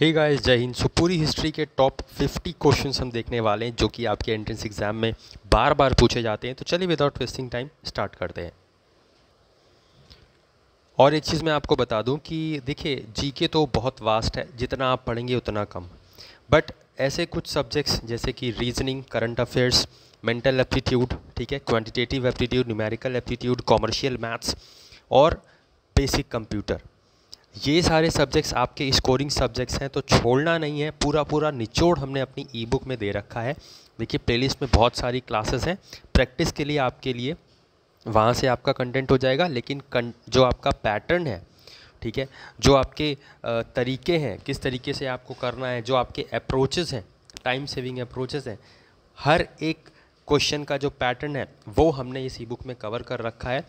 hey guys जय हिंद सो पूरी history के टॉप 50 क्वेश्चंस हम देखने वाले हैं जो कि आपके एंट्रेंस एग्जाम में बार बार पूछे जाते हैं तो चलिए विदाउट वेस्टिंग टाइम स्टार्ट करते हैं और एक चीज़ मैं आपको बता दूं कि देखिए जीके तो बहुत वास्ट है जितना आप पढ़ेंगे उतना कम बट ऐसे कुछ सब्जेक्ट्स जैसे कि reasoning current affairs mental aptitude ठीक है quantitative aptitude numerical aptitude commercial maths और बेसिक कंप्यूटर ये सारे सब्जेक्ट्स आपके स्कोरिंग सब्जेक्ट्स हैं तो छोड़ना नहीं है पूरा पूरा निचोड़ हमने अपनी ई बुक में दे रखा है देखिए प्लेलिस्ट में बहुत सारी क्लासेस हैं प्रैक्टिस के लिए आपके लिए वहाँ से आपका कंटेंट हो जाएगा लेकिन जो आपका पैटर्न है ठीक है जो आपके तरीके हैं किस तरीके से आपको करना है जो आपके अप्रोचेज़ हैं टाइम सेविंग अप्रोचेज़ हैं हर एक क्वेश्चन का जो पैटर्न है वो हमने इस ई बुक में कवर कर रखा है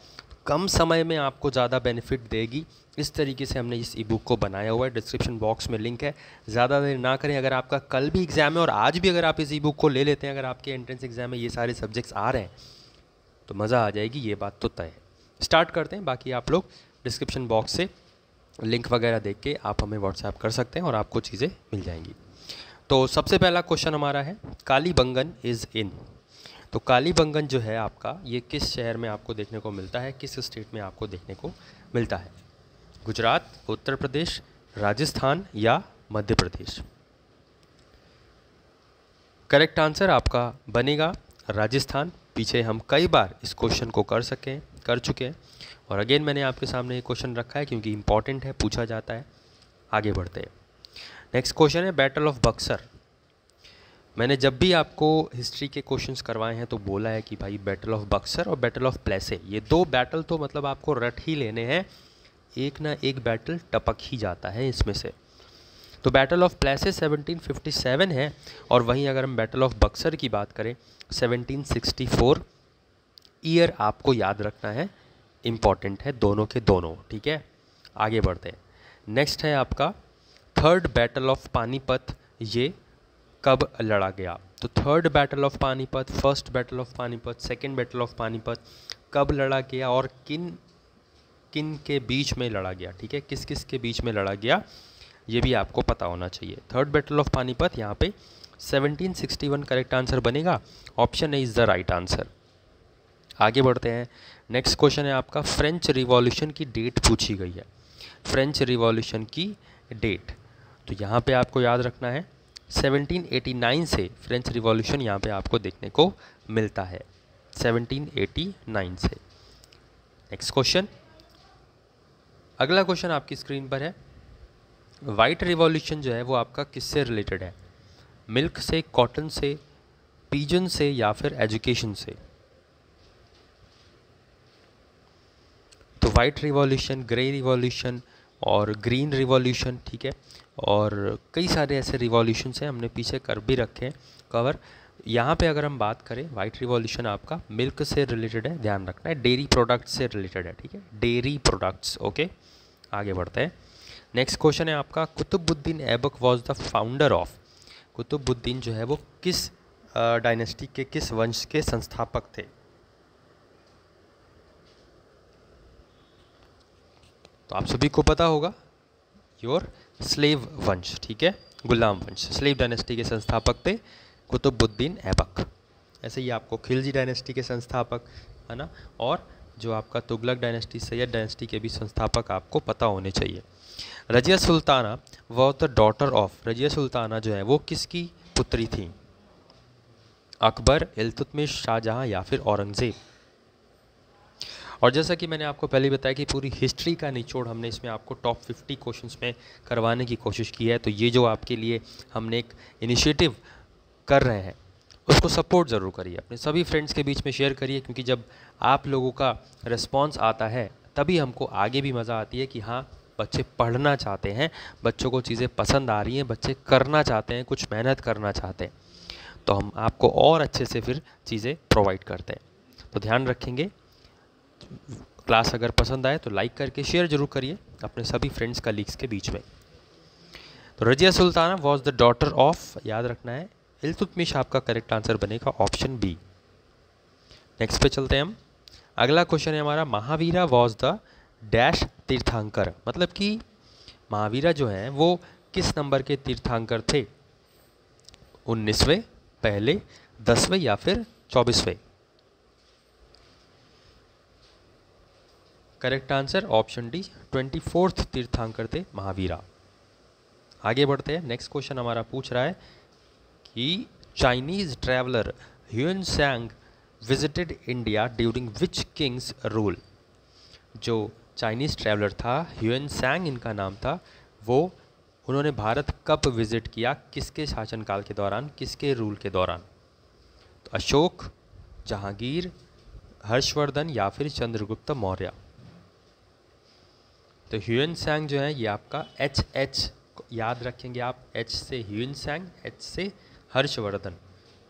कम समय में आपको ज़्यादा बेनिफिट देगी इस तरीके से हमने इस ई बुक को बनाया हुआ है डिस्क्रिप्शन बॉक्स में लिंक है ज़्यादा देर ना करें अगर आपका कल भी एग्ज़ाम है और आज भी अगर आप इस ई बुक को ले लेते हैं अगर आपके एंट्रेंस एग्ज़ाम में ये सारे सब्जेक्ट्स आ रहे हैं तो मज़ा आ जाएगी ये बात तो तय है स्टार्ट करते हैं बाकी आप लोग डिस्क्रिप्शन बॉक्स से लिंक वगैरह देख के आप हमें व्हाट्सएप कर सकते हैं और आपको चीज़ें मिल जाएंगी तो सबसे पहला क्वेश्चन हमारा है काली बंगन इज़ इन तो कालीबंगन जो है आपका ये किस शहर में आपको देखने को मिलता है किस स्टेट में आपको देखने को मिलता है गुजरात उत्तर प्रदेश राजस्थान या मध्य प्रदेश करेक्ट आंसर आपका बनेगा राजस्थान पीछे हम कई बार इस क्वेश्चन को कर सकें कर चुके हैं और अगेन मैंने आपके सामने ये क्वेश्चन रखा है क्योंकि इंपॉर्टेंट है पूछा जाता है आगे बढ़ते हैं नेक्स्ट क्वेश्चन है बैटल ऑफ बक्सर मैंने जब भी आपको हिस्ट्री के क्वेश्चंस करवाए हैं तो बोला है कि भाई बैटल ऑफ बक्सर और बैटल ऑफ प्लेसे ये दो बैटल तो मतलब आपको रट ही लेने हैं एक ना एक बैटल टपक ही जाता है इसमें से तो बैटल ऑफ प्लेसे 1757 है और वहीं अगर हम बैटल ऑफ बक्सर की बात करें 1764 ईयर आपको याद रखना है इम्पॉर्टेंट है दोनों के दोनों ठीक है आगे बढ़ते हैं नेक्स्ट है आपका थर्ड बैटल ऑफ पानीपत ये कब लड़ा गया तो third battle of Panipat first battle of Panipat second battle of Panipat कब लड़ा गया और किन किन के बीच में लड़ा गया ठीक है किस किस के बीच में लड़ा गया ये भी आपको पता होना चाहिए थर्ड बैटल ऑफ पानीपत यहाँ पे 1761 करेक्ट आंसर बनेगा option A is the right answer आगे बढ़ते हैं नेक्स्ट क्वेश्चन है आपका फ्रेंच रिवॉल्यूशन की डेट पूछी गई है फ्रेंच रिवॉल्यूशन की डेट तो यहाँ पे आपको याद रखना है 1789 से फ्रेंच रिवॉल्यूशन यहाँ पे आपको देखने को मिलता है 1789 से नेक्स्ट क्वेश्चन अगला क्वेश्चन आपकी स्क्रीन पर है वाइट रिवॉल्यूशन जो है वो आपका किससे रिलेटेड है मिल्क से कॉटन से पीजन से या फिर एजुकेशन से तो वाइट रिवॉल्यूशन ग्रे रिवॉल्यूशन और ग्रीन रिवॉल्यूशन ठीक है और कई सारे ऐसे रिवॉल्यूशन हैं हमने पीछे कर भी रखे हैं कवर यहाँ पे अगर हम बात करें वाइट रिवॉल्यूशन आपका मिल्क से रिलेटेड है ध्यान रखना है डेयरी प्रोडक्ट्स से रिलेटेड है ठीक है डेयरी प्रोडक्ट्स ओके आगे बढ़ते हैं नेक्स्ट क्वेश्चन है आपका Qutbuddin Aibak was the founder of Qutbuddin जो है वो किस डायनेस्टी के किस वंश के संस्थापक थे तो आप सभी को पता होगा योर स्लेव वंश ठीक है गुलाम वंश स्लेव डायनेस्टी के संस्थापक थे कुतुबुद्दीन ऐबक ऐसे ही आपको खिलजी डायनेस्टी के संस्थापक है ना और जो आपका तुगलक डायनेस्टी सैयद डायनेस्टी के भी संस्थापक आपको पता होने चाहिए Razia Sultana was the daughter of Razia Sultana जो है वो किसकी पुत्री थी अकबर इलतुतमिश शाहजहाँ या फिर औरंगज़ेब और जैसा कि मैंने आपको पहले बताया कि पूरी हिस्ट्री का निचोड़ हमने इसमें आपको टॉप 50 क्वेश्चंस में करवाने की कोशिश की है तो ये जो आपके लिए हमने एक इनिशिएटिव कर रहे हैं उसको सपोर्ट ज़रूर करिए अपने सभी फ्रेंड्स के बीच में शेयर करिए क्योंकि जब आप लोगों का रिस्पॉन्स आता है तभी हमको आगे भी मज़ा आती है कि हाँ बच्चे पढ़ना चाहते हैं बच्चों को चीज़ें पसंद आ रही हैं बच्चे करना चाहते हैं कुछ मेहनत करना चाहते हैं तो हम आपको और अच्छे से फिर चीज़ें प्रोवाइड करते हैं तो ध्यान रखेंगे क्लास अगर पसंद आए तो लाइक करके शेयर जरूर करिए अपने सभी फ्रेंड्स कलीग्स के बीच में तो Razia Sultana was the daughter of याद रखना है इल्तुतमिश आपका करेक्ट आंसर बनेगा ऑप्शन बी नेक्स्ट पे चलते हैं हम अगला क्वेश्चन है हमारा Mahavira was the dash Tirthankar मतलब कि महावीरा जो है वो किस नंबर के तीर्थांकर थे उन्नीसवें पहले दसवें या फिर चौबीसवें correct answer option D twenty fourth Tirthankar थे महावीरा आगे बढ़ते हैं नेक्स्ट क्वेश्चन हमारा पूछ रहा है कि Chinese traveller Hiuen Tsang visited India during which king's rule जो चाइनीज़ ट्रैवलर था ह्यून सैंग इनका नाम था वो उन्होंने भारत कब विजिट किया किसके शासनकाल के दौरान किसके रूल के दौरान तो अशोक जहांगीर हर्षवर्धन या फिर चंद्रगुप्त मौर्य तो ह्यून सैंग जो है ये आपका एच एच याद रखेंगे आप एच से ह्यून सैंग एच से हर्षवर्धन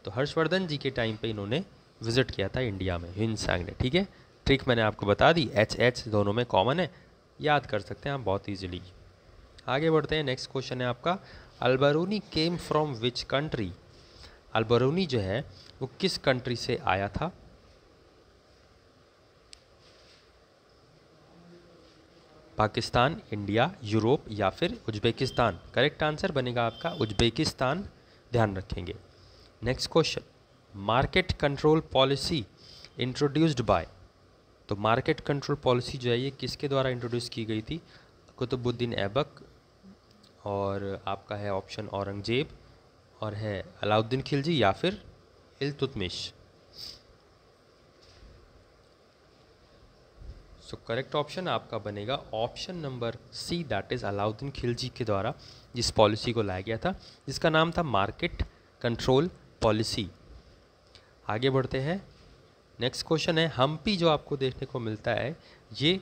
तो हर्षवर्धन जी के टाइम पे इन्होंने विजिट किया था इंडिया में ह्यून सैंग ने ठीक है ट्रिक मैंने आपको बता दी एच एच दोनों में कॉमन है याद कर सकते हैं आप बहुत ईजिली आगे बढ़ते हैं नेक्स्ट क्वेश्चन है आपका अल्बरूनी केम फ्रॉम विच कंट्री अल्बरूनी जो है वो किस कंट्री से आया था पाकिस्तान इंडिया यूरोप या फिर उज्बेकिस्तान करेक्ट आंसर बनेगा आपका उज्बेकिस्तान ध्यान रखेंगे next question market control policy introduced by तो मार्केट कंट्रोल पॉलिसी जो है ये किसके द्वारा इंट्रोड्यूस की गई थी कुतुबुद्दीन ऐबक और आपका है ऑप्शन औरंगजेब और है अलाउद्दीन खिलजी या फिर इलतुतमिश सो करेक्ट ऑप्शन आपका बनेगा option number C that is Alauddin Khilji के द्वारा जिस पॉलिसी को लाया गया था जिसका नाम था मार्केट कंट्रोल पॉलिसी आगे बढ़ते हैं नेक्स्ट क्वेश्चन है हम्पी जो आपको देखने को मिलता है ये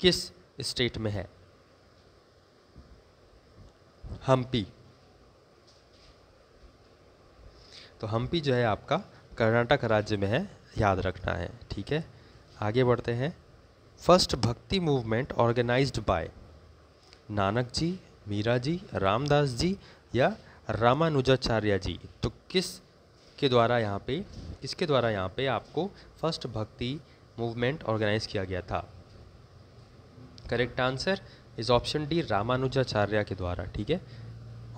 किस स्टेट में है हम्पी तो हम्पी जो है आपका कर्नाटक राज्य में है याद रखना है ठीक है आगे बढ़ते हैं first Bhakti movement organise by Nanak ji Meera ji Ramdas ji या रामानुजाचार्य जी तो किस के द्वारा यहाँ पे किसके द्वारा यहाँ पे आपको फर्स्ट भक्ति मूवमेंट ऑर्गेनाइज किया गया था correct answer is option D Ramanujacharya के द्वारा ठीक है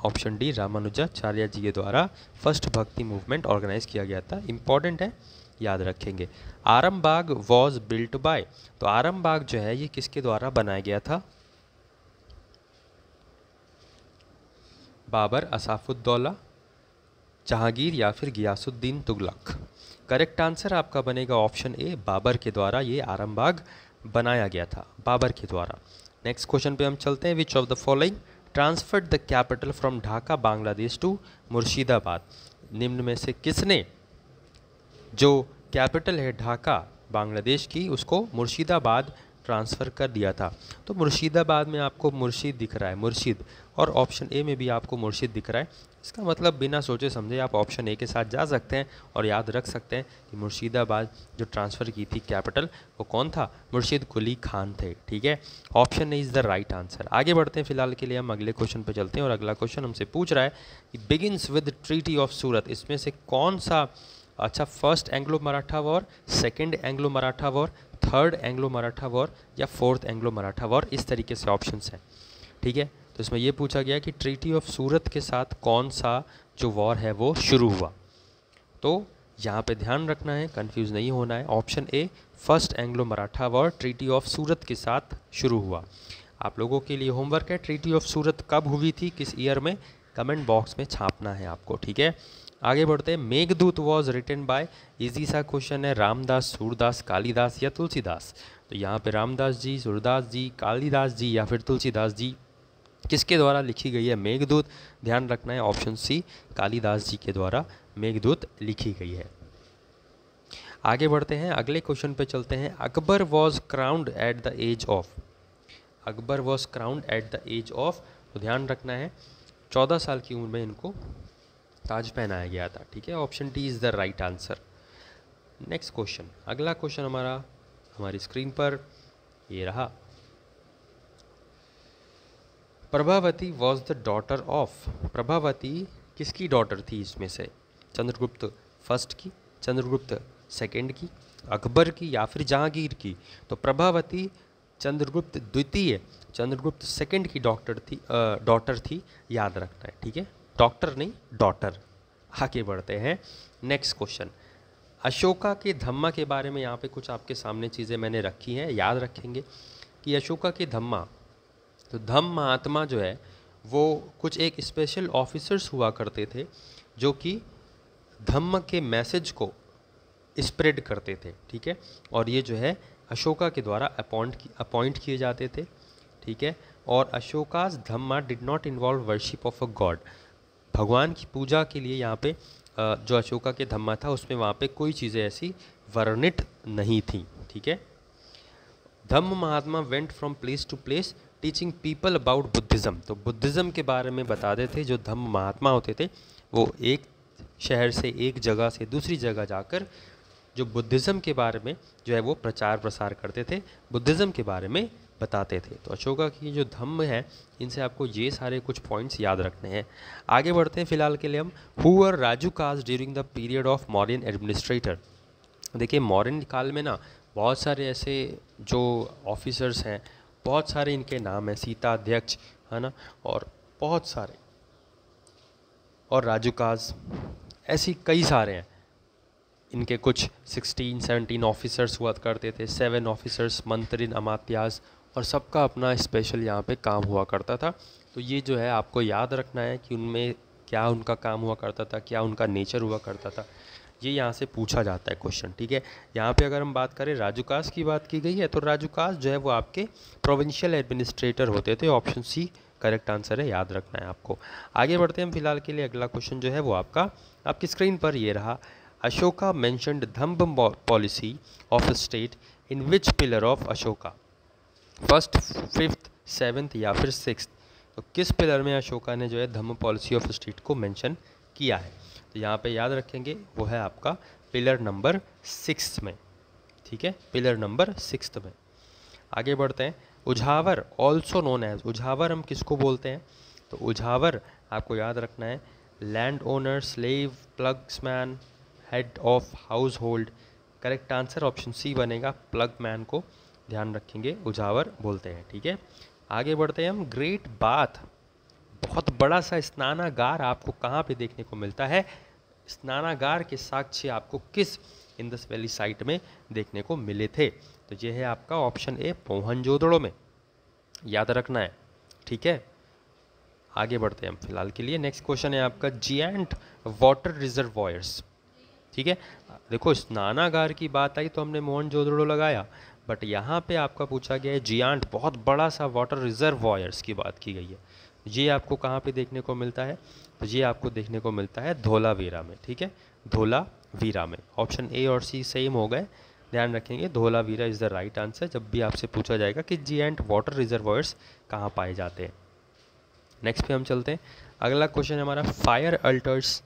ऑप्शन डी रामानुजाचार्य जी के द्वारा फर्स्ट भक्ति मूवमेंट ऑर्गेनाइज किया गया था इंपॉर्टेंट है याद रखेंगे आरमबाग वॉज बिल्ट बाय तो आरमबाग जो है ये किसके द्वारा बनाया गया था बाबर असाफुद्दौला जहांगीर या फिर गियासुद्दीन तुगलक करेक्ट आंसर आपका बनेगा ऑप्शन ए बाबर के द्वारा ये आरमबाग बनाया गया था बाबर के द्वारा नेक्स्ट क्वेश्चन पे हम चलते हैं which of the following transferred the capital from Dhaka Bangladesh to Murshidabad निम्न में से किसने जो कैपिटल है ढाका बांग्लादेश की उसको मुर्शिदाबाद ट्रांसफ़र कर दिया था तो मुर्शिदाबाद में आपको मुर्शिद दिख रहा है मुर्शिद और ऑप्शन ए में भी आपको मुर्शिद दिख रहा है इसका मतलब बिना सोचे समझे आप ऑप्शन ए के साथ जा सकते हैं और याद रख सकते हैं कि मुर्शिदाबाद जो ट्रांसफ़र की थी कैपिटल वो कौन था मुर्शिद कुली खान थे ठीक है option A is the right answer आगे बढ़ते हैं फिलहाल के लिए हम अगले क्वेश्चन पर चलते हैं और अगला क्वेश्चन हमसे पूछ रहा है कि begins with treaty of Surat इसमें से कौन सा अच्छा first Anglo Maratha war second Anglo Maratha war third Anglo Maratha war या फोर्थ एंग्लो मराठा वॉर इस तरीके से ऑप्शन हैं ठीक है तो इसमें यह पूछा गया कि ट्रीटी ऑफ सूरत के साथ कौन सा जो वॉर है वो शुरू हुआ तो यहाँ पे ध्यान रखना है कंफ्यूज नहीं होना है option A first Anglo Maratha war treaty of Surat के साथ शुरू हुआ आप लोगों के लिए होमवर्क है ट्रीटी ऑफ सूरत कब हुई थी किस ईयर में कमेंट बॉक्स में छापना है आपको ठीक है आगे बढ़ते हैं Meghdoot was written by easy सा क्वेश्चन है रामदास सूरदास कालीदास या तुलसीदास तो यहाँ पे रामदास जी सूरदास जी कालीदास जी या फिर तुलसीदास जी किसके द्वारा लिखी गई है मेघदूत ध्यान रखना है ऑप्शन सी कालीदास जी के द्वारा मेघदूत लिखी गई है आगे बढ़ते हैं अगले क्वेश्चन पे चलते हैं Akbar was crowned at the age of Akbar was crowned at the age of तो ध्यान रखना है चौदह साल की उम्र में इनको ताज पहनाया गया था ठीक है option D is the right answer next question अगला क्वेश्चन हमारा हमारी स्क्रीन पर ये रहा Prabhavati was the daughter of Prabhavati किसकी डॉटर थी इसमें से चंद्रगुप्त फर्स्ट की चंद्रगुप्त सेकंड की अकबर की या फिर जहांगीर की तो प्रभावती चंद्रगुप्त द्वितीय चंद्रगुप्त सेकंड की डॉक्टर थी डॉटर थी याद रखना है ठीक है डॉक्टर नहीं डॉटर आगे बढ़ते हैं नेक्स्ट क्वेश्चन अशोका के धम्मा के बारे में यहाँ पे कुछ आपके सामने चीज़ें मैंने रखी हैं याद रखेंगे कि अशोका के धम्मा तो धम्म महात्मा जो है वो कुछ एक स्पेशल ऑफिसर्स हुआ करते थे जो कि धम्म के मैसेज को स्प्रेड करते थे ठीक है और ये जो है अशोका के द्वारा अपॉइंट अपॉइंट किए जाते थे ठीक है और Ashoka's dhamma did not involve worship of a god भगवान की पूजा के लिए यहाँ पे जो अशोका के धम्मा था उसमें वहाँ पे कोई चीज़ें ऐसी वर्णित नहीं थी ठीक है dhamma Mahatma went from place to place teaching people about Buddhism तो बुद्धिज़्म के बारे में बताते थे जो धम्म महात्मा होते थे वो एक शहर से एक जगह से दूसरी जगह जाकर जो बुद्धिज़्म के बारे में जो है वो प्रचार प्रसार करते थे बुद्धिज़्म के बारे में बताते थे तो अशोका की जो धम्म है इनसे आपको ये सारे कुछ पॉइंट्स याद रखने हैं आगे बढ़ते हैं फिलहाल के लिए हम who are Rajukas during the period of Mauryan administrator देखिए मॉरियन काल में ना बहुत सारे ऐसे जो ऑफिसर्स हैं बहुत सारे इनके नाम हैं सीता अध्यक्ष है ना और बहुत सारे और राजू काज ऐसी कई सारे हैं इनके कुछ 16, 17 ऑफिसर्स हुआ करते थे सेवन ऑफिसर्स मंत्रिन अमात्यास और सबका अपना स्पेशल यहाँ पे काम हुआ करता था तो ये जो है आपको याद रखना है कि उनमें क्या उनका काम हुआ करता था क्या उनका नेचर हुआ करता था ये यहाँ से पूछा जाता है क्वेश्चन ठीक है यहाँ पे अगर हम बात करें राजू कास की बात की गई है तो राजू कास जो है वो आपके प्रोविंशियल एडमिनिस्ट्रेटर होते थे ऑप्शन सी करेक्ट आंसर है याद रखना है आपको आगे बढ़ते हैं फिलहाल के लिए अगला क्वेश्चन जो है वो आपका आपकी स्क्रीन पर ये रहा Ashoka mentioned dhamma policy of state in which pillar of Ashoka first fifth seventh या फिर सिक्स तो किस पिलर में अशोका ने जो है धम्म पॉलिसी ऑफ स्टेट को मेंशन किया है तो यहाँ पे याद रखेंगे वो है आपका पिलर नंबर सिक्स में ठीक है पिलर नंबर सिक्स में आगे बढ़ते हैं Uzhavar also known as Uzhavar हम किसको बोलते हैं तो उझावर आपको याद रखना है land owner slave man head of household correct answer option C बनेगा प्लग मैन को ध्यान रखेंगे उजावर बोलते हैं ठीक है आगे बढ़ते हैं हम ग्रेट बाथ बहुत बड़ा सा स्नानागार आपको कहाँ पे देखने को मिलता है स्नानागार के साक्ष्य आपको किस इंदस वैली साइट में देखने को मिले थे तो यह है आपका ऑप्शन ए पोहनजोदड़ो में याद रखना है ठीक है आगे बढ़ते हैं हम फिलहाल के लिए नेक्स्ट क्वेश्चन है आपका जियंट वाटर रिजर्व ठीक है देखो स्नानागार की बात आई तो हमने मोहन जोदड़ो लगाया बट यहाँ पे आपका पूछा गया है जियांट बहुत बड़ा सा वाटर रिजर्व वॉयर्स की बात की गई है ये आपको कहाँ पे देखने को मिलता है तो ये आपको देखने को मिलता है धोलावीरा में ठीक है धोलावीरा में ऑप्शन ए और सी सेम हो गए ध्यान रखेंगे Dholavira is the right answer जब भी आपसे पूछा जाएगा कि जी एंड वाटर वायर्स कहाँ पाए जाते हैं नेक्स्ट पे हम चलते हैं अगला क्वेश्चन हमारा fire altars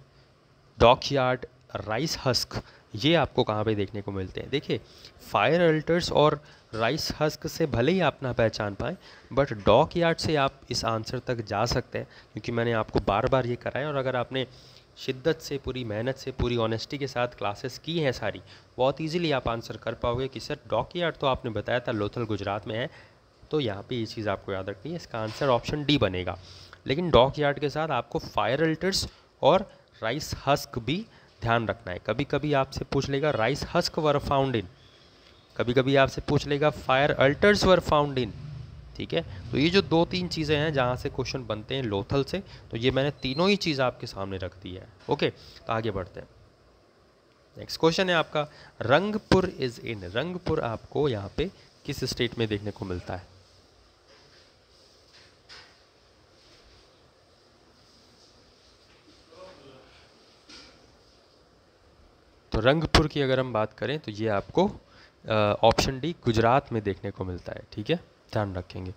dockyard rice husk ये आपको कहाँ पे देखने को मिलते हैं देखिए फायर अल्टर्स और राइस हस्क से भले ही आप ना पहचान पाएँ बट डॉक यार्ड से आप इस आंसर तक जा सकते हैं क्योंकि मैंने आपको बार बार ये कराया और अगर आपने शिद्दत से पूरी मेहनत से पूरी ऑनेस्टी के साथ क्लासेस की हैं सारी बहुत इजीली आप आंसर कर पाओगे कि सर डॉक यार्ड तो आपने बताया था लोथल गुजरात में है तो यहाँ पे ये चीज़ आपको याद रखनी है इसका आंसर ऑप्शन डी बनेगा लेकिन डॉक यार्ड के साथ आपको फायर अल्टर्स और राइस हस्क भी ध्यान रखना है कभी कभी आपसे पूछ लेगा rice husk were found in कभी कभी आपसे पूछ लेगा fire altars were found in ठीक है तो ये जो दो तीन चीज़ें हैं जहाँ से क्वेश्चन बनते हैं लोथल से तो ये मैंने तीनों ही चीज़ आपके सामने रख दी है ओके तो आगे बढ़ते हैं नेक्स्ट क्वेश्चन है आपका रंगपुर इज़ इन रंगपुर आपको यहाँ पे किस स्टेट में देखने को मिलता है तो रंगपुर की अगर हम बात करें तो ये आपको ऑप्शन डी गुजरात में देखने को मिलता है ठीक है ध्यान रखेंगे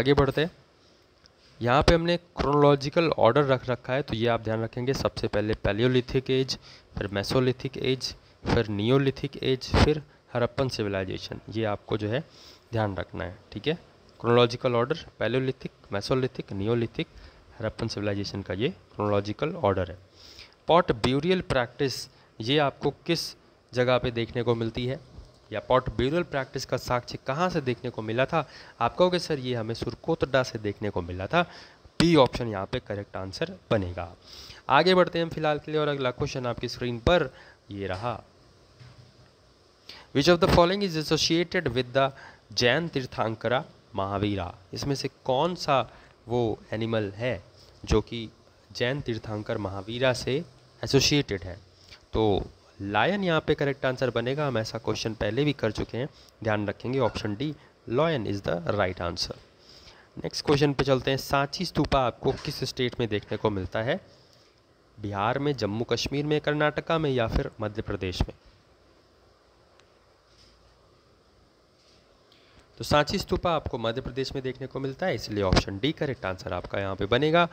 आगे बढ़ते हैं यहाँ पे हमने क्रोनोलॉजिकल ऑर्डर रख रखा है तो ये आप ध्यान रखेंगे सबसे पहले पैलियोलिथिक एज फिर मैसोलिथिक एज फिर नियोलिथिक एज फिर हरप्पन सिविलाइजेशन ये आपको जो है ध्यान रखना है ठीक है chronological order palaeolithic mesolithic neolithic Harappan civilisation का ये क्रोनोलॉजिकल ऑर्डर है पॉट ब्यूरियल प्रैक्टिस ये आपको किस जगह पे देखने को मिलती है या पॉट ब्यूरल प्रैक्टिस का साक्ष्य कहाँ से देखने को मिला था आप कहोगे सर ये हमें सुरकोतडा से देखने को मिला था बी ऑप्शन यहाँ पे करेक्ट आंसर बनेगा आगे बढ़ते हैं फिलहाल के लिए और अगला क्वेश्चन आपकी स्क्रीन पर ये रहा which of the following is associated with the Jain Tirthankara Mahavira इसमें से कौन सा वो एनिमल है जो कि जैन तीर्थांकर महावीरा से एसोसिएटेड है तो लायन यहाँ पे करेक्ट आंसर बनेगा हम ऐसा क्वेश्चन पहले भी कर चुके हैं ध्यान रखेंगे option D lion is the right answer next question पे चलते हैं सांची स्तूपा आपको किस स्टेट में देखने को मिलता है बिहार में जम्मू कश्मीर में कर्नाटका में या फिर मध्य प्रदेश में तो सांची स्तूपा आपको मध्य प्रदेश में देखने को मिलता है इसलिए ऑप्शन डी करेक्ट आंसर आपका यहाँ पे बनेगा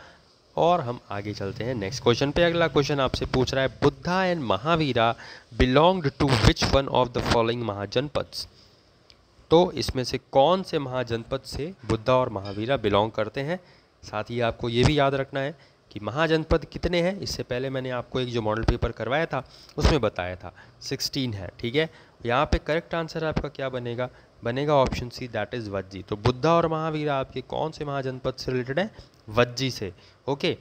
और हम आगे चलते हैं नेक्स्ट क्वेश्चन पे अगला क्वेश्चन आपसे पूछ रहा है Buddha and Mahavira belonged to which one of the following Mahajanapada तो इसमें से कौन से महाजनपद से बुद्धा और महावीरा बिलोंग करते हैं साथ ही आपको ये भी याद रखना है कि महाजनपद कितने हैं इससे पहले मैंने आपको एक जो मॉडल पेपर करवाया था उसमें बताया था सिक्सटीन है ठीक है यहाँ पे करेक्ट आंसर आपका क्या बनेगा बनेगा option C that is Vajji तो बुद्धा और महावीर आपके कौन से महाजनपद से रिलेटेड है वज्जी से ओके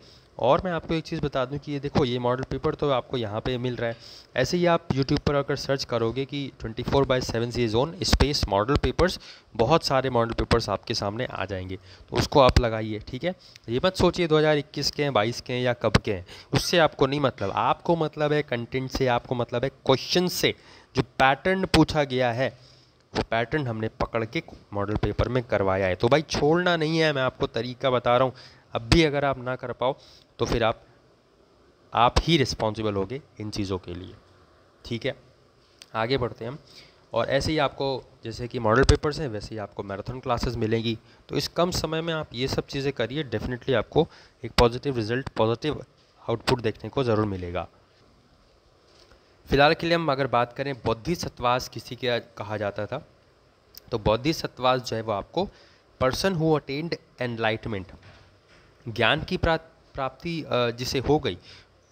और मैं आपको एक चीज़ बता दूं कि ये देखो ये मॉडल पेपर तो आपको यहाँ पे मिल रहा है ऐसे ही आप यूट्यूब पर अगर सर्च करोगे कि 24 four by seven C zone space model papers बहुत सारे मॉडल पेपर्स आपके सामने आ जाएंगे तो उसको आप लगाइए ठीक है ये मत सोचिए 2021 के हैं बाईस के हैं या कब के हैं उससे आपको नहीं मतलब आपको मतलब है कंटेंट से आपको मतलब है क्वेश्चन से जो पैटर्न पूछा गया है वो पैटर्न हमने पकड़ के मॉडल पेपर में करवाया है तो भाई छोड़ना नहीं है मैं आपको तरीका बता रहा हूँ अब भी अगर आप ना कर पाओ तो फिर आप आप ही रिस्पॉन्सिबल होगे इन चीज़ों के लिए ठीक है आगे बढ़ते हैं हम और ऐसे ही आपको जैसे कि मॉडल पेपर्स हैं वैसे ही आपको मैराथन क्लासेस मिलेंगी तो इस कम समय में आप ये सब चीज़ें करिए डेफिनेटली आपको एक पॉजिटिव रिजल्ट पॉजिटिव आउटपुट देखने को ज़रूर मिलेगा फिलहाल के लिए हम अगर बात करें बौद्धि सत्वास किसी के कहा जाता था तो बौद्धि सत्वास जो है वो आपको पर्सन हु अटेंड एनलाइटमेंट ज्ञान की प्राप्ति जिसे हो गई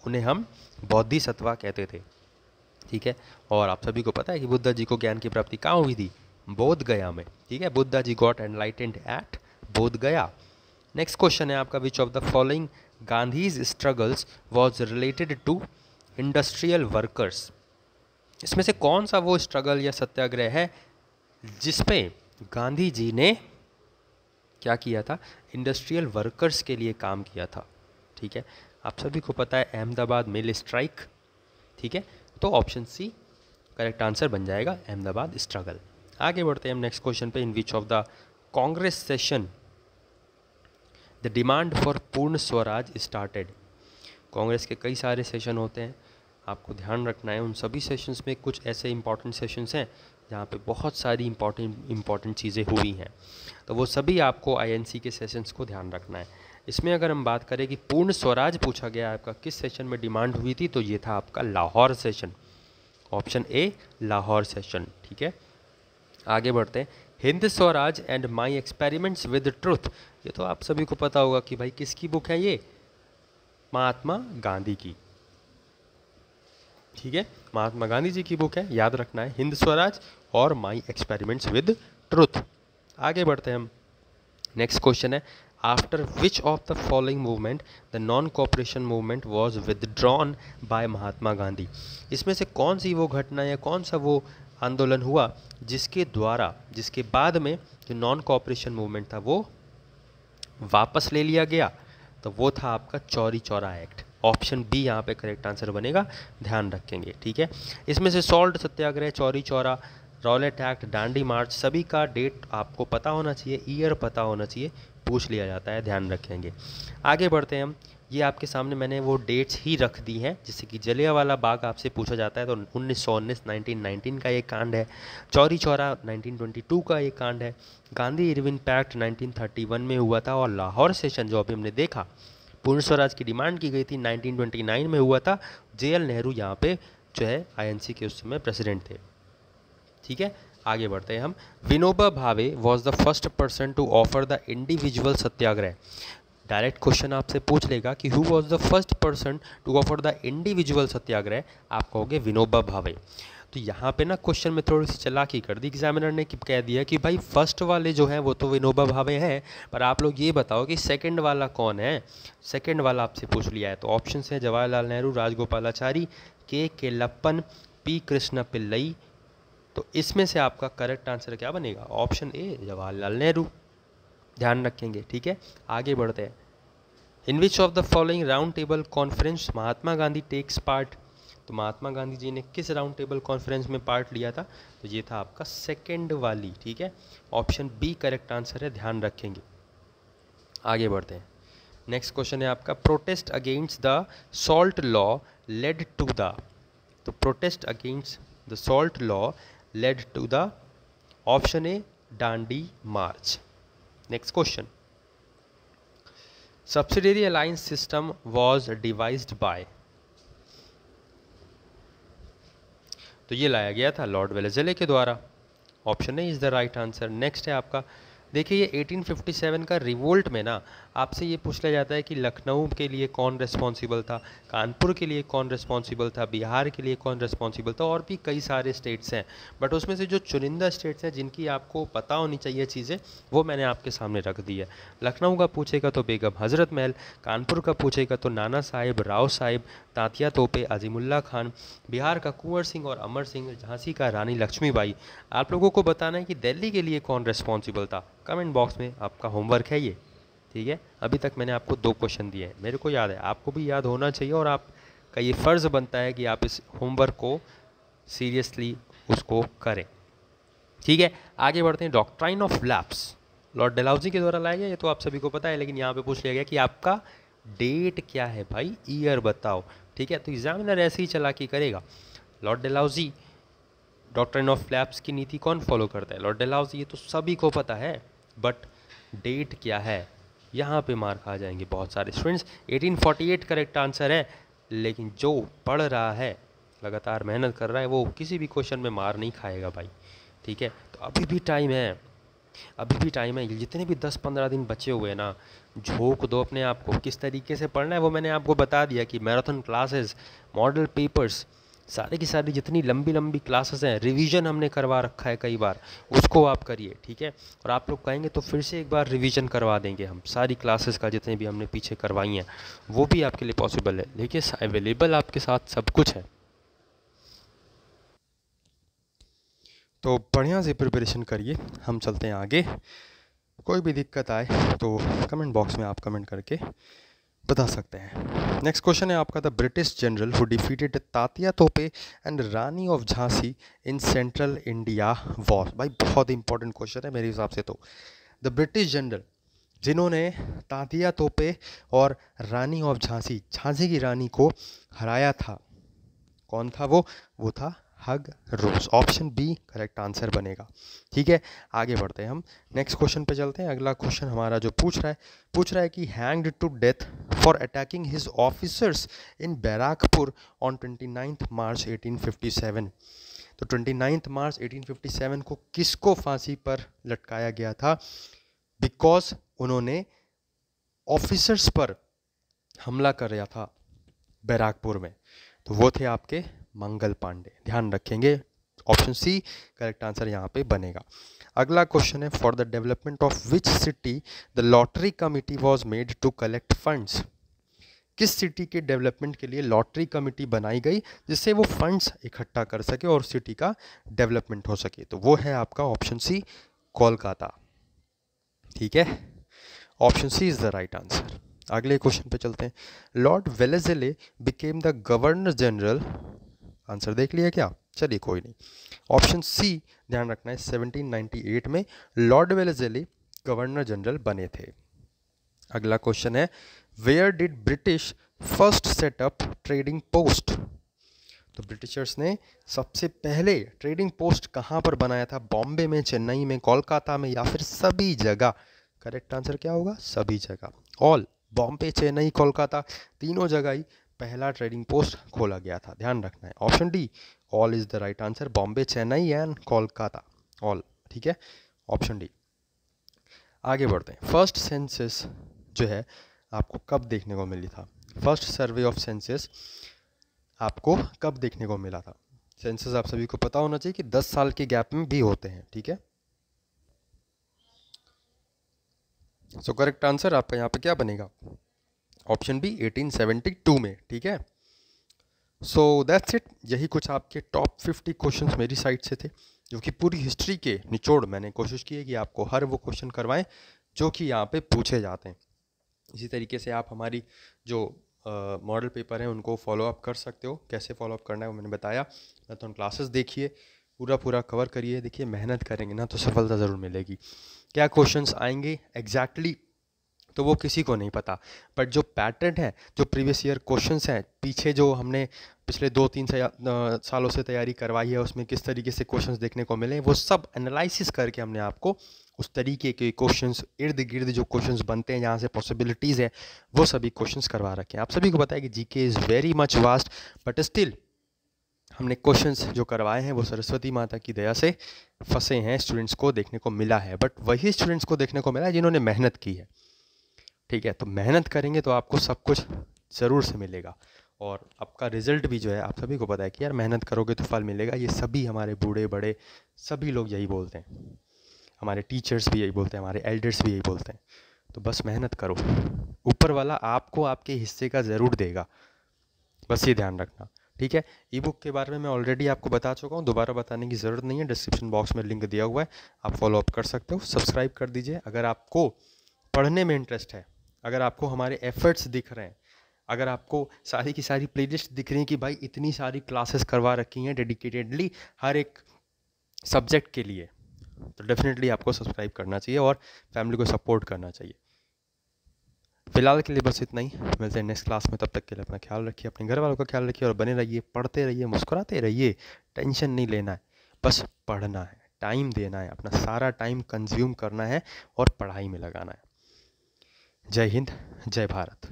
उन्हें हम बौद्धि सत्वा कहते थे ठीक है और आप सभी को पता है कि बुद्धा जी को ज्ञान की प्राप्ति कहाँ हुई थी बोध गया में ठीक है Buddha ji got enlightened at Bodh Gaya next question है आपका which of the following Gandhi's struggles was related to industrial workers इसमें से कौन सा वो स्ट्रगल या सत्याग्रह है जिसमें गांधी जी ने क्या किया था इंडस्ट्रियल वर्कर्स के लिए काम किया था ठीक है आप सभी को पता है अहमदाबाद मिल स्ट्राइक ठीक है तो ऑप्शन सी करेक्ट आंसर बन जाएगा अहमदाबाद स्ट्रगल आगे बढ़ते हैं हम नेक्स्ट क्वेश्चन पे in which of the Congress session the demand for Purna Swaraj started Congress के कई सारे सेशन होते हैं आपको ध्यान रखना है उन सभी सेशंस में कुछ ऐसे इंपॉर्टेंट सेशंस हैं जहाँ पे बहुत सारी इंपॉर्टेंट इंपॉर्टेंट चीज़ें हुई हैं तो वो सभी आपको आईएनसी के सेशंस को ध्यान रखना है इसमें अगर हम बात करें कि पूर्ण स्वराज पूछा गया आपका किस सेशन में डिमांड हुई थी तो ये था आपका Lahore session option A Lahore session ठीक है आगे बढ़ते हैं Hind Swaraj and my experiments with truth ये तो आप सभी को पता होगा कि भाई किसकी बुक है ये महात्मा गांधी की ठीक है महात्मा गांधी जी की बुक है याद रखना है हिंद स्वराज और माई एक्सपेरिमेंट्स विद ट्रुथ आगे बढ़ते हैं हम नेक्स्ट क्वेश्चन है after which of the following movement the non cooperation movement was withdrawn by Mahatma Gandhi इसमें से कौन सी वो घटना या कौन सा वो आंदोलन हुआ जिसके द्वारा जिसके बाद में जो नॉन कॉपरेशन मूवमेंट था वो वापस ले लिया गया तो वो था आपका Chauri Chaura act option B यहाँ पे करेक्ट आंसर बनेगा ध्यान रखेंगे ठीक है इसमें से salt satyagraha Chauri Chaura Rowlatt act Dandi march सभी का डेट आपको पता होना चाहिए ईयर पता होना चाहिए पूछ लिया जाता है ध्यान रखेंगे आगे बढ़ते हैं हम ये आपके सामने मैंने वो डेट्स ही रख दी हैं जैसे कि जलियावाला बाग आपसे पूछा जाता है तो उन्नीस सौ उन्नीस नाइनटीन का ये कांड है चौरी चौरा 1922 का ये कांड है गांधी इरविन पैक्ट 1931 में हुआ था और लाहौर सेशन जो अभी हमने देखा पूर्ण स्वराज की डिमांड की गई थी 1929 में हुआ था जे एल नेहरू यहाँ पे जो है आईएनसी के उस समय प्रेसिडेंट थे ठीक है आगे बढ़ते हैं हम Vinoba Bhave was the first person to offer the individual satyagraha direct question आपसे पूछ लेगा कि who was the first person to offer the individual satyagraha आप कहोगे विनोबा भावे तो यहाँ पे ना क्वेश्चन में थोड़ी सी चलाकी कर दी एग्जामिनर ने कि कह दिया कि भाई फर्स्ट वाले जो हैं वो तो विनोबा भावे हैं पर आप लोग ये बताओ कि सेकंड वाला कौन है सेकंड वाला आपसे पूछ लिया है तो ऑप्शन हैं जवाहरलाल नेहरू राजगोपालाचारी के केलप्पन पी कृष्ण पिल्लई तो इसमें से आपका करेक्ट आंसर क्या बनेगा ऑप्शन ए जवाहरलाल नेहरू ध्यान रखेंगे ठीक है आगे बढ़ते हैं in which of the following round table conference Mahatma Gandhi takes part तो महात्मा गांधी जी ने किस राउंड टेबल कॉन्फ्रेंस में पार्ट लिया था तो ये था आपका सेकेंड वाली ठीक है ऑप्शन बी करेक्ट आंसर है ध्यान रखेंगे आगे बढ़ते हैं नेक्स्ट क्वेश्चन है आपका protest against the salt law led to the तो protest against the salt law led to the option A Dandi march next question subsidiary alliance system was devised by तो ये लाया गया था लॉर्ड वेलेजले के द्वारा option A is the right answer next है आपका देखिए ये 1857 का रिवोल्ट में ना आपसे ये पूछ लिया जाता है कि लखनऊ के लिए कौन रिस्पॉन्सिबल था कानपुर के लिए कौन रिस्पॉन्सिबल था बिहार के लिए कौन रिस्पॉन्सिबल था और भी कई सारे स्टेट्स हैं बट उसमें से जो चुनिंदा स्टेट्स हैं जिनकी आपको पता होनी चाहिए चीज़ें वो मैंने आपके सामने रख दी है लखनऊ का पूछेगा तो बेगम हज़रत महल कानपुर का पूछेगा तो नाना साहेब राव साहेब तांतिया तोपे अजीमुल्ला खान बिहार का कुंवर सिंह और अमर सिंह झांसी का रानी लक्ष्मीबाई आप लोगों को बताना है कि दिल्ली के लिए कौन रिस्पॉन्सिबल था कमेंट बॉक्स में आपका होमवर्क है ये ठीक है अभी तक मैंने आपको दो क्वेश्चन दिए हैं मेरे को याद है आपको भी याद होना चाहिए और आपका ये फ़र्ज़ बनता है कि आप इस होमवर्क को सीरियसली उसको करें ठीक है आगे बढ़ते हैं doctrine of lapse Lord Dalhousie के द्वारा लाया गया ये तो आप सभी को पता है लेकिन यहाँ पे पूछ लिया गया कि आपका डेट क्या है भाई ईयर बताओ ठीक है तो एग्जामिनर ऐसे ही चला के करेगा Lord Dalhousie doctrine of lapse की नीति कौन फॉलो करता है लॉर्ड डेलाउजी ये तो सभी को पता है बट डेट क्या है यहाँ पे मार खा जाएंगे बहुत सारे स्टूडेंट्स 1848 करेक्ट आंसर है लेकिन जो पढ़ रहा है लगातार मेहनत कर रहा है वो किसी भी क्वेश्चन में मार नहीं खाएगा भाई ठीक है तो अभी भी टाइम है अभी भी टाइम है जितने भी दस पंद्रह दिन बचे हुए हैं ना झोंक दो अपने आप को किस तरीके से पढ़ना है वो मैंने आपको बता दिया कि मैराथन क्लासेस मॉडल पेपर्स सारे की सारी जितनी लंबी लंबी क्लासेस हैं रिवीजन हमने करवा रखा है कई बार उसको आप करिए ठीक है और आप लोग कहेंगे तो फिर से एक बार रिवीजन करवा देंगे हम सारी क्लासेस का जितने भी हमने पीछे करवाई हैं वो भी आपके लिए पॉसिबल है देखिए अवेलेबल आपके साथ सब कुछ है तो बढ़िया से प्रिपरेशन करिए हम चलते हैं आगे कोई भी दिक्कत आए तो कमेंट बॉक्स में आप कमेंट करके बता सकते हैं नेक्स्ट क्वेश्चन है आपका the British general who defeated Tatya Tope and Rani of Jhansi in central India war भाई बहुत इंपॉर्टेंट क्वेश्चन है मेरे हिसाब से तो द ब्रिटिश जनरल जिन्होंने तातिया तोपे और रानी ऑफ झांसी झांसी की रानी को हराया था कौन था वो वो था Hugh Rose option B correct answer बनेगा ठीक है आगे बढ़ते हैं हम नेक्स्ट क्वेश्चन पे चलते हैं अगला क्वेश्चन हमारा जो पूछ रहा है पूछ रहा है कि hanged to death for attacking his officers in Barrackpore on twenty March 1857 तो ट्वेंटी मार्च 1857 को किसको फांसी पर लटकाया गया था बिकॉज उन्होंने ऑफिसर्स पर हमला कर रहा था बैराकपुर में तो वो थे आपके मंगल पांडे ध्यान रखेंगे ऑप्शन सी करेक्ट आंसर यहाँ पे बनेगा अगला क्वेश्चन है for the development of which city the lottery committee was made to collect funds किस सिटी के डेवलपमेंट के लिए लॉटरी कमिटी बनाई गई जिससे वो फंड्स इकट्ठा कर सके और सिटी का डेवलपमेंट हो सके तो वो है आपका ऑप्शन सी कोलकाता ठीक है option C is the right answer अगले क्वेश्चन पे चलते हैं Lord Wellesley became the governor general answer देख लिया क्या चलिए कोई नहीं ऑप्शन सी ध्यान रखना है 1798 में लॉर्ड वेलेजली गवर्नर जनरल बने थे अगला क्वेश्चन है where did British first set up trading post तो ब्रिटिशर्स ने सबसे पहले ट्रेडिंग पोस्ट कहाँ पर बनाया था बॉम्बे में चेन्नई में कोलकाता में या फिर सभी जगह करेक्ट आंसर क्या होगा सभी जगह ऑल बॉम्बे चेन्नई कोलकाता तीनों जगह ही पहला ट्रेडिंग पोस्ट खोला गया था ध्यान रखना है option D all is the right answer Bombay Chennai and Kolkata all ठीक है ऑप्शन डी आगे बढ़ते हैं फर्स्ट सेंसेस जो है आपको कब देखने को मिली था फर्स्ट सर्वे ऑफ सेंसेस आपको कब देखने को मिला था सेंसेस आप सभी को पता होना चाहिए कि 10 साल के गैप में भी होते हैं ठीक है सो करेक्ट आंसर आपका यहाँ पे क्या बनेगा ऑप्शन बी 1872 में ठीक है सो दैट्स इट यही कुछ आपके टॉप 50 क्वेश्चंस मेरी साइड से थे जो कि पूरी हिस्ट्री के निचोड़ मैंने कोशिश की है कि आपको हर वो क्वेश्चन करवाएं जो कि यहाँ पे पूछे जाते हैं इसी तरीके से आप हमारी जो मॉडल uh, पेपर हैं उनको फॉलोअप कर सकते हो कैसे फॉलोअप करना है वो मैंने बताया ना तो क्लासेस देखिए पूरा पूरा कवर करिए देखिए मेहनत करेंगे ना तो सफलता ज़रूर मिलेगी क्या क्वेश्चंस आएंगे एग्जैक्टली exactly तो वो किसी को नहीं पता बट जो पैटर्न है जो प्रीवियस ईयर क्वेश्चन हैं पीछे जो हमने पिछले दो तीन से, सालों से तैयारी करवाई है उसमें किस तरीके से क्वेश्चंस देखने को मिले वो सब एनालिसिस करके हमने आपको उस तरीके के क्वेश्चंस इर्द गिर्द जो क्वेश्चंस बनते हैं जहाँ से पॉसिबिलिटीज़ है वो सभी क्वेश्चंस करवा रखे हैं आप सभी को पता है कि G K is very much vast but still हमने क्वेश्चंस जो करवाए हैं वो सरस्वती माता की दया से फंसे हैं स्टूडेंट्स को देखने को मिला है बट वही स्टूडेंट्स को देखने को मिला है जिन्होंने मेहनत की है ठीक है तो मेहनत करेंगे तो आपको सब कुछ ज़रूर से मिलेगा और आपका रिजल्ट भी जो है आप सभी को पता है कि यार मेहनत करोगे तो फल मिलेगा ये सभी हमारे बूढ़े बड़े सभी लोग यही बोलते हैं हमारे टीचर्स भी यही बोलते हैं हमारे एल्डर्स भी यही बोलते हैं तो बस मेहनत करो ऊपर वाला आपको आपके हिस्से का ज़रूर देगा बस ये ध्यान रखना ठीक है ई बुक के बारे में मैं ऑलरेडी आपको बता चुका हूँ दोबारा बताने की ज़रूरत नहीं है डिस्क्रिप्शन बॉक्स में लिंक दिया हुआ है आप फॉलो अप कर सकते हो सब्सक्राइब कर दीजिए अगर आपको पढ़ने में इंटरेस्ट है अगर आपको हमारे एफर्ट्स दिख रहे हैं अगर आपको सारी की सारी प्लेलिस्ट दिख रही है कि भाई इतनी सारी क्लासेस करवा रखी हैं डेडिकेटेडली हर एक सब्जेक्ट के लिए तो डेफिनेटली आपको सब्सक्राइब करना चाहिए और फैमिली को सपोर्ट करना चाहिए फिलहाल के लिए बस इतना ही मिलते हैं नेक्स्ट क्लास में तब तक के लिए अपना ख्याल रखिए अपने घर वालों का ख्याल रखिए और बने रहिए पढ़ते रहिए मुस्कुराते रहिए टेंशन नहीं लेना है बस पढ़ना है टाइम देना है अपना सारा टाइम कंज्यूम करना है और पढ़ाई में लगाना है जय हिंद जय भारत